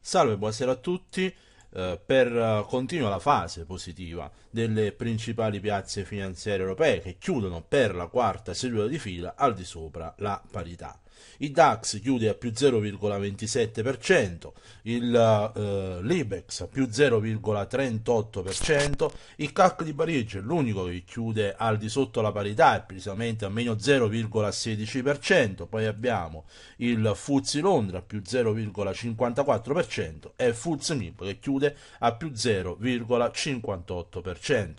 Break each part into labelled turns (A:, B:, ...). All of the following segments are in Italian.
A: Salve, buonasera a tutti. Eh, per eh, continua la fase positiva delle principali piazze finanziarie europee che chiudono per la quarta seduta di fila al di sopra la parità. Il DAX chiude a più 0,27%, il eh, l'Ibex a più 0,38%, il CAC di Parigi è l'unico che chiude al di sotto la parità, è precisamente a meno 0,16%, poi abbiamo il Fuzzi Londra a più 0,54% e il Fuzzi Mib che chiude a più 0,58%.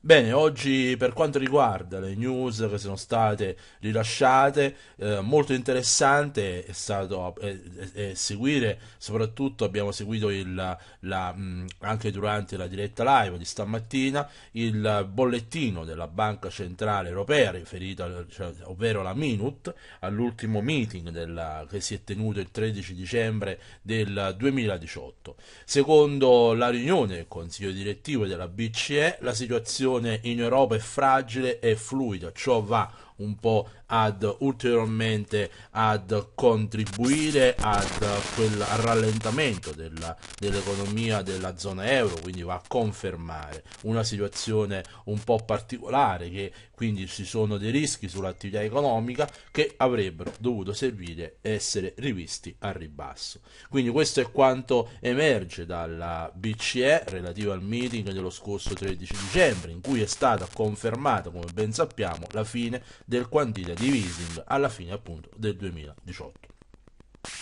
A: Bene, oggi per quanto riguarda le news che sono state rilasciate, eh, molto interessante è stato eh, eh, seguire, soprattutto abbiamo seguito il, la, mh, mm, anche durante la diretta live di stamattina il bollettino della Banca Centrale Europea riferito, cioè, ovvero la Minut, all'ultimo meeting della, che si è tenuto il 13 dicembre del 2018. Secondo la riunione del Consiglio direttivo della BCE, la situazione situazione in Europa è fragile e fluida, ciò va un po' ad ulteriormente ad contribuire ad quel rallentamento della, dell'economia della zona euro, quindi va a confermare una situazione un po' particolare che quindi ci sono dei rischi sull'attività economica che avrebbero dovuto servire essere rivisti al ribasso. Quindi questo è quanto emerge dalla BCE relativo al meeting dello scorso 13 dicembre in cui è stata confermata, come ben sappiamo, la fine del quantitativo di Wiesing alla fine appunto del 2018.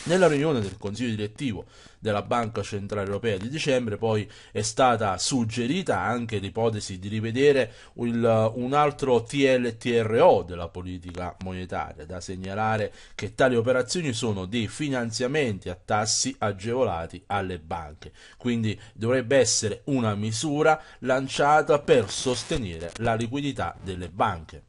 A: Nella riunione del Consiglio direttivo della Banca Centrale Europea di dicembre poi è stata suggerita anche l'ipotesi di rivedere il, un altro TLTRO della politica monetaria, da segnalare che tali operazioni sono dei finanziamenti a tassi agevolati alle banche, quindi dovrebbe essere una misura lanciata per sostenere la liquidità delle banche.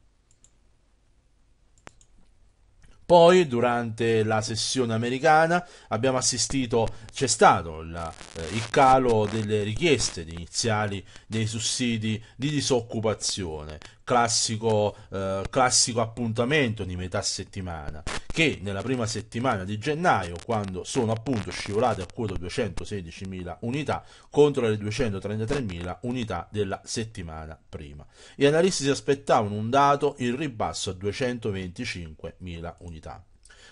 A: Poi durante la sessione americana abbiamo assistito, c'è stato la, eh, il calo delle richieste iniziali dei sussidi di disoccupazione, classico, eh, classico appuntamento di metà settimana che nella prima settimana di gennaio, quando sono appunto scivolate a quota 216.000 unità contro le 233.000 unità della settimana prima. Gli analisti si aspettavano un dato in ribasso a 225.000 unità.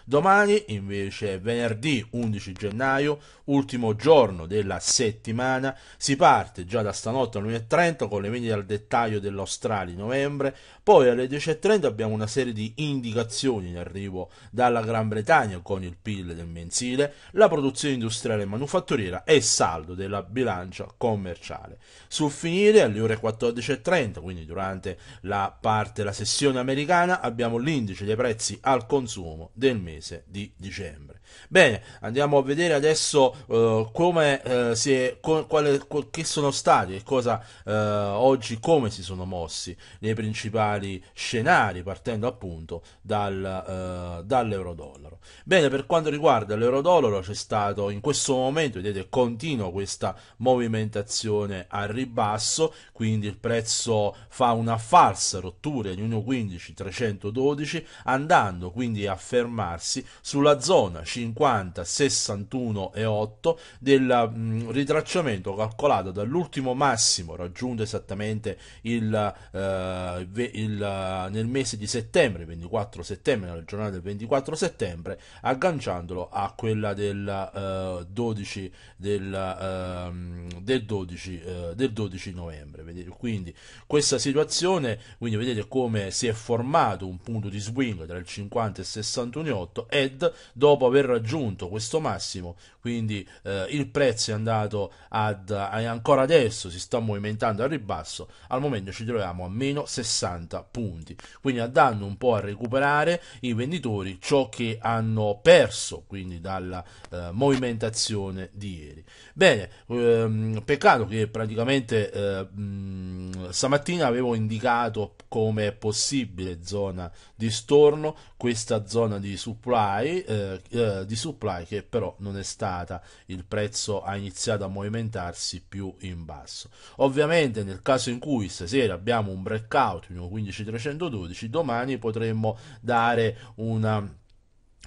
A: Domani invece è venerdì 11 gennaio, ultimo giorno della settimana, si parte già da stanotte alle 1.30 con le vendite al dettaglio dell'Australia in novembre, poi alle 10.30 abbiamo una serie di indicazioni in arrivo dalla Gran Bretagna con il PIL del mensile, la produzione industriale e manufatturiera e il saldo della bilancia commerciale. Sul finire alle ore 14.30, quindi durante la parte, la sessione americana, abbiamo l'indice dei prezzi al consumo del mese mese di dicembre. Bene, andiamo a vedere adesso uh, come uh, si è, co, quale, co, che sono stati e cosa uh, oggi come si sono mossi nei principali scenari partendo appunto dal, dall'euro-dollaro. Bene, per quanto riguarda l'eurodollaro c'è stato in questo momento, vedete, continua questa movimentazione al ribasso, quindi il prezzo fa una falsa rottura in 1.15 312 andando quindi a fermarsi sulla zona 5 50, 61 e 8 del mm, ritracciamento calcolato dall'ultimo massimo raggiunto esattamente il, eh, il, eh, nel mese di settembre, 24 settembre, nella giornata del 24 settembre, agganciandolo a quella del, eh, 12, del, ehm, eh, del 12, del 12 novembre. Vedete? Quindi questa situazione, quindi vedete come si è formato un punto di swing tra il 50 e il 61,8 ed dopo aver raggiunto questo massimo, quindi eh, il prezzo è andato ad, ancora adesso si sta movimentando al ribasso, al momento ci troviamo a meno 60 punti, quindi andando un po' a recuperare i venditori ciò che hanno perso quindi dalla eh, movimentazione di ieri. Bene, ehm, peccato che praticamente eh, mh, stamattina avevo indicato come possibile zona di storno questa zona di supply eh, eh eh, di supply che però non è stata, il prezzo ha iniziato a movimentarsi più in basso. Ovviamente nel caso in cui stasera abbiamo un breakout, 15312, domani potremmo dare una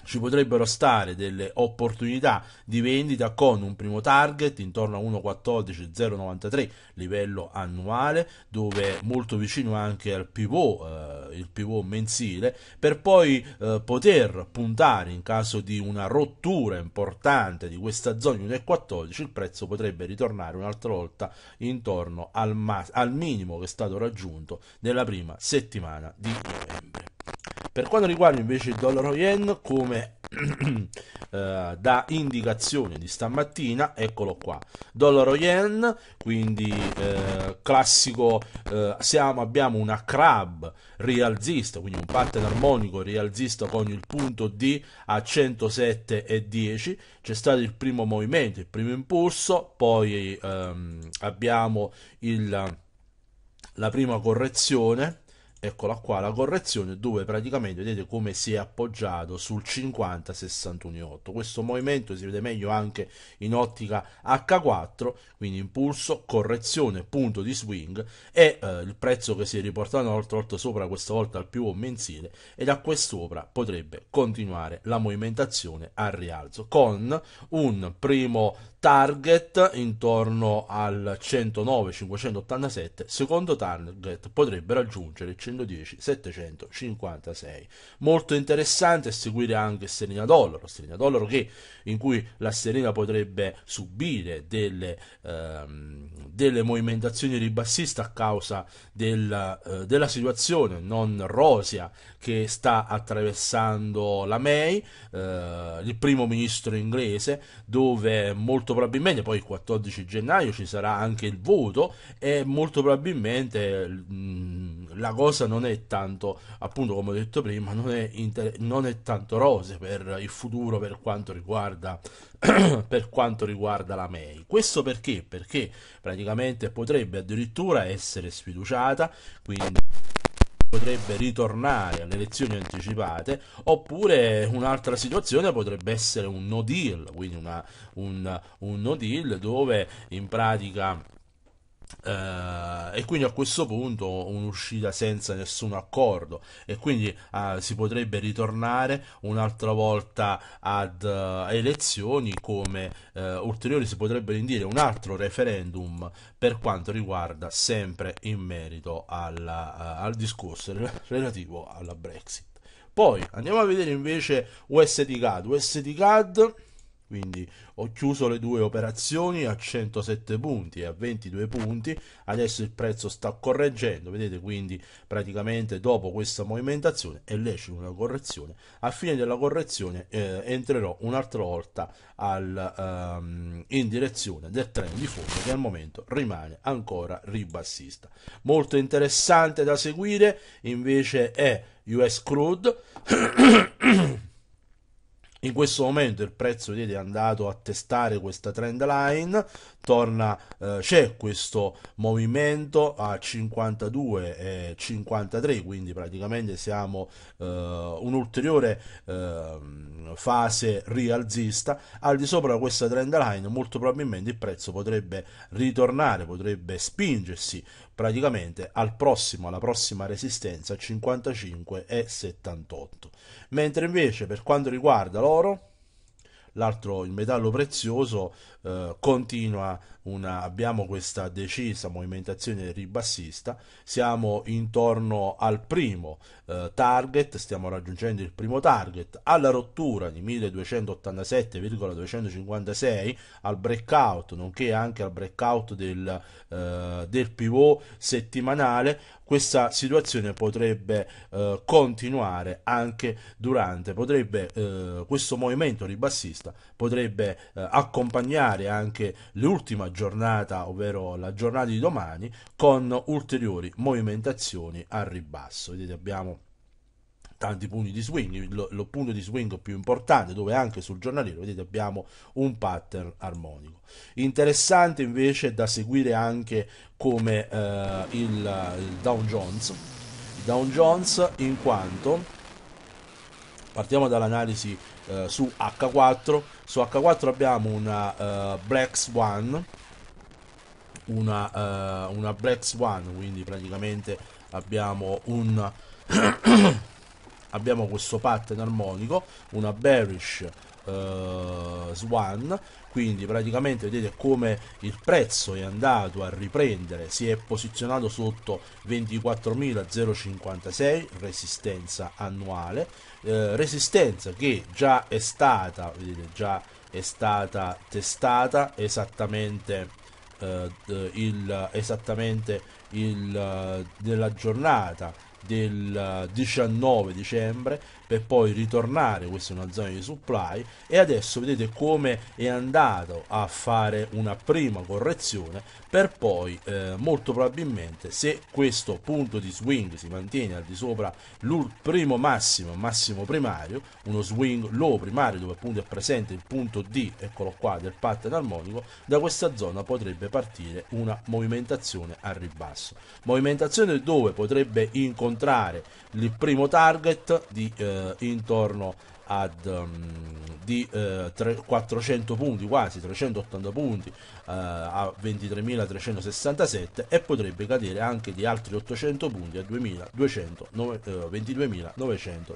A: ci potrebbero stare delle opportunità di vendita con un primo target intorno a 1.14.093 livello annuale dove molto vicino anche al pivot, eh, il pivot mensile per poi eh, poter puntare in caso di una rottura importante di questa zona 1.14 il prezzo potrebbe ritornare un'altra volta intorno al, mas- al minimo che è stato raggiunto nella prima settimana di novembre. Per quanto riguarda invece il dollaro yen, come eh, da indicazione di stamattina, eccolo qua, dollaro yen, quindi eh, classico, eh, siamo, abbiamo una crab rialzista, quindi un pattern armonico rialzista con il punto D a 107,10, c'è stato il primo movimento, il primo impulso, poi ehm, abbiamo il, la prima correzione, eccola qua la correzione dove praticamente vedete come si è appoggiato sul 50 61,8 questo movimento si vede meglio anche in ottica H4 quindi impulso correzione punto di swing e eh, il prezzo che si è riportato un'altra volta sopra questa volta al più o mensile e da quest'opera potrebbe continuare la movimentazione al rialzo con un primo target intorno al 109 587 secondo target potrebbe raggiungere il 110 756 molto interessante seguire anche sterlina dollaro sterlina dollaro che in cui la sterlina potrebbe subire delle, ehm, delle movimentazioni ribassiste a causa del, eh, della situazione non rosia che sta attraversando la May eh, il primo ministro inglese dove molto molto probabilmente poi il 14 gennaio ci sarà anche il voto e molto probabilmente mm, la cosa non è tanto, appunto come ho detto prima, non è, inter- non è tanto rose per il futuro per quanto riguarda, per quanto riguarda la May. Questo perché? Perché praticamente potrebbe addirittura essere sfiduciata, quindi potrebbe ritornare alle elezioni anticipate, oppure un'altra situazione potrebbe essere un no deal, quindi una, un, un no deal dove in pratica Uh, e quindi a questo punto un'uscita senza nessun accordo e quindi uh, si potrebbe ritornare un'altra volta ad uh, elezioni come ulteriori si potrebbe indire un altro referendum per quanto riguarda sempre in merito alla, al discorso relativo alla Brexit. Poi andiamo a vedere invece USD CAD. USD CAD quindi ho chiuso le due operazioni a 107 punti e a 22 punti, adesso il prezzo sta correggendo, vedete quindi praticamente dopo questa movimentazione è lecita una correzione, a fine della correzione eh, entrerò un'altra volta al, um, in direzione del trend di fondo che al momento rimane ancora ribassista. Molto interessante da seguire invece è US Crude. In questo momento il prezzo ieri è andato a testare questa trend line torna eh, c'è questo movimento a 52 e 53 quindi praticamente siamo eh, un'ulteriore eh, fase rialzista al di sopra di questa trend line molto probabilmente il prezzo potrebbe ritornare potrebbe spingersi praticamente al prossimo alla prossima resistenza 55 e 78 mentre invece per quanto riguarda l'oro l'altro il metallo prezioso eh, continua una, abbiamo questa decisa movimentazione ribassista siamo intorno al primo eh, target stiamo raggiungendo il primo target alla rottura di 1287,256 al breakout nonché anche al breakout del, eh, del pivot settimanale questa situazione potrebbe eh, continuare anche durante potrebbe eh, questo movimento ribassista proposta potrebbe eh, accompagnare anche l'ultima giornata, ovvero la giornata di domani, con ulteriori movimentazioni al ribasso. Vedete, abbiamo tanti punti di swing, lo, lo, punto di swing più importante dove anche sul giornaliero vedete abbiamo un pattern armonico. Interessante invece da seguire anche come eh, il, il Dow Jones, Dow Jones in quanto partiamo dall'analisi eh, su H4 su H4 abbiamo una uh, Black Swan una, uh, una Black Swan quindi praticamente abbiamo un abbiamo questo pattern armonico una bearish eh, Swan quindi praticamente vedete come il prezzo è andato a riprendere si è posizionato sotto 24.056 resistenza annuale eh, resistenza che già è stata vedete già è stata testata esattamente eh, il, esattamente il, eh, della giornata del 19 dicembre per poi ritornare, questa è una zona di supply e adesso vedete come è andato a fare una prima correzione per poi eh, molto probabilmente se questo punto di swing si mantiene al di sopra l'ul primo massimo, massimo primario, uno swing low primario dove appunto è presente il punto D, eccolo qua, del pattern armonico, da questa zona potrebbe partire una movimentazione al ribasso, movimentazione dove potrebbe incontrare incontrare il primo target di eh, intorno ad um, di, eh, tre, 400 punti quasi 380 punti eh, a 23.367 e potrebbe cadere anche di altri 800 punti a 22.937. Eh,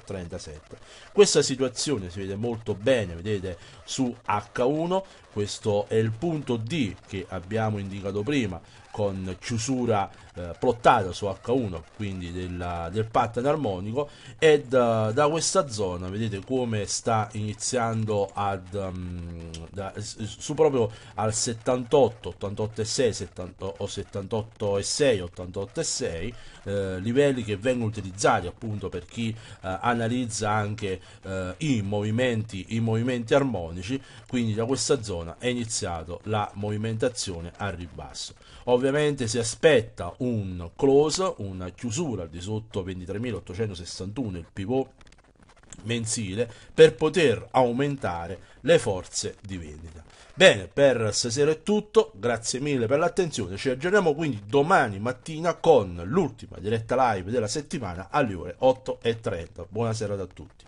A: questa situazione si vede molto bene, vedete su H1, questo è il punto D che abbiamo indicato prima con chiusura eh, plottata su H1 quindi della, del pattern armonico e da, da, questa zona vedete come sta iniziando ad um, da, su proprio al 71 88, 88 e 6, 70, o 78 e 6, 88 e 6, eh, livelli che vengono utilizzati appunto per chi eh, analizza anche eh, i, movimenti, i movimenti armonici, quindi da questa zona è iniziato la movimentazione al ribasso. Ovviamente si aspetta un close, una chiusura di sotto 23.861, il pivot mensile per poter aumentare le forze di vendita. Bene, per stasera è tutto, grazie mille per l'attenzione, ci aggiorniamo quindi domani mattina con l'ultima diretta live della settimana alle ore 8.30. Buonasera a tutti.